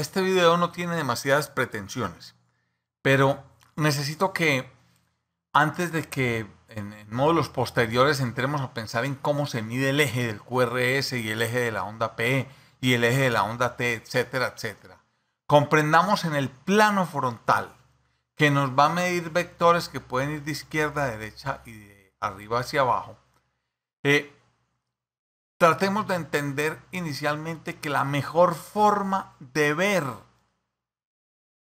este video no tiene demasiadas pretensiones, pero necesito que antes de que en, módulos posteriores entremos a pensar en cómo se mide el eje del QRS y el eje de la onda P y el eje de la onda T, etcétera, etcétera, comprendamos en el plano frontal que nos va a medir vectores que pueden ir de izquierda a derecha y de arriba hacia abajo. Eh, tratemos de entender inicialmente que la mejor forma de ver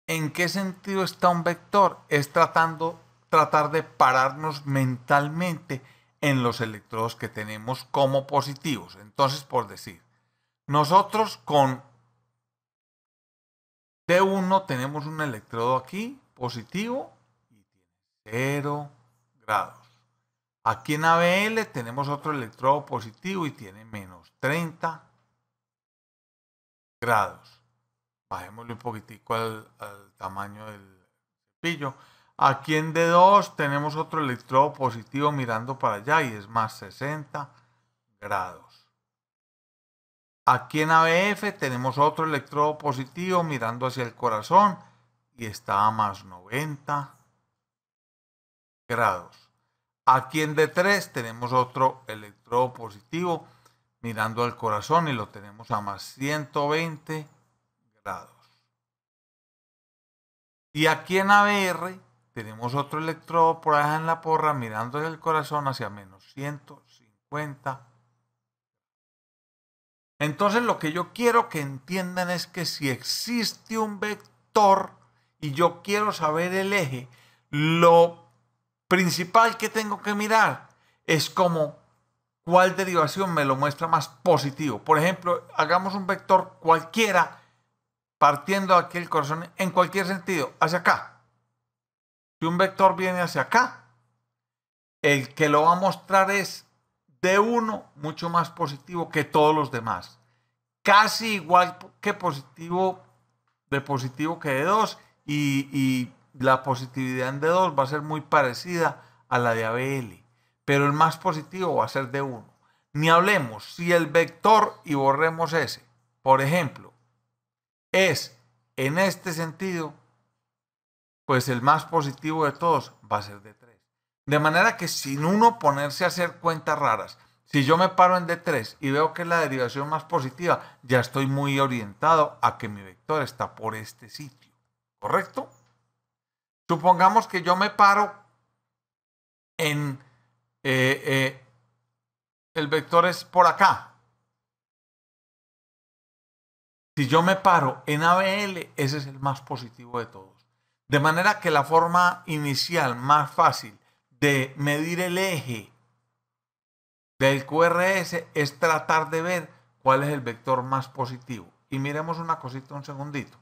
en qué sentido está un vector es tratando, tratar de pararnos mentalmente en los electrodos que tenemos como positivos. Entonces, por decir, nosotros con T1 tenemos un electrodo aquí positivo y tiene 0 grados. Aquí en ABL tenemos otro electrodo positivo y tiene menos 30 grados. Bajémosle un poquitico al, tamaño del cepillo. Aquí en D2 tenemos otro electrodo positivo mirando para allá y es más 60 grados. Aquí en ABF tenemos otro electrodo positivo mirando hacia el corazón y está a más 90 grados. Aquí en D3 tenemos otro electrodo positivo mirando al corazón y lo tenemos a más 120 grados. Y aquí en ABR tenemos otro electrodo por allá en la porra mirando el corazón hacia menos 150. Entonces lo que yo quiero que entiendan es que si existe un vector y yo quiero saber el eje, lo principal que tengo que mirar es como cuál derivación me lo muestra más positivo. Por ejemplo, hagamos un vector cualquiera partiendo aquí el corazón en cualquier sentido, hacia acá. Si un vector viene hacia acá, el que lo va a mostrar es de uno mucho más positivo que todos los demás. Casi igual que positivo de positivo que de 2 y la positividad en D2 va a ser muy parecida a la de ABL, pero el más positivo va a ser de 1. Ni hablemos si el vector, y borremos ese, por ejemplo, es en este sentido, pues el más positivo de todos va a ser de 3. De manera que sin uno ponerse a hacer cuentas raras, si yo me paro en D3 y veo que es la derivación más positiva, ya estoy muy orientado a que mi vector está por este sitio, ¿correcto? Supongamos que yo me paro en... Eh, eh, el vector es por acá. Si yo me paro en ABL, ese es el más positivo de todos. De manera que la forma inicial más fácil de medir el eje del QRS es tratar de ver cuál es el vector más positivo. Y miremos una cosita un segundito.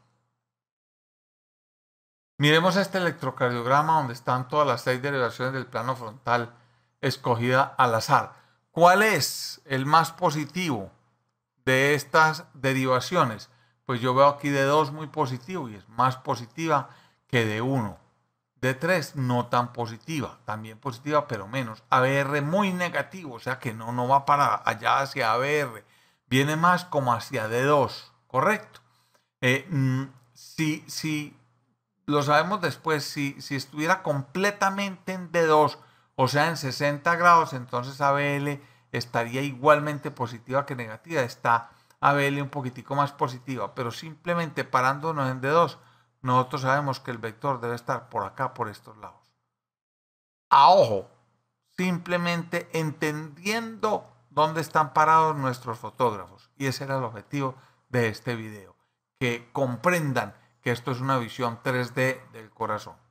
Miremos este electrocardiograma donde están todas las seis derivaciones del plano frontal escogida al azar. ¿Cuál es el más positivo de estas derivaciones? Pues yo veo aquí de 2 muy positivo y es más positiva que de 1. De 3 no tan positiva, también positiva pero menos. ABR muy negativo, o sea que no, no va para allá hacia ABR. Viene más como hacia D2, ¿correcto? Sí, eh, mm, sí, lo sabemos después, si, estuviera completamente en D2, o sea, en 60 grados, entonces ABL estaría igualmente positiva que negativa. Está ABL un poquitico más positiva, pero simplemente parándonos en D2, nosotros sabemos que el vector debe estar por acá, por estos lados. A ojo, simplemente entendiendo dónde están parados nuestros fotógrafos. Y ese era el objetivo de este video, que comprendan que esto es una visión 3D del corazón.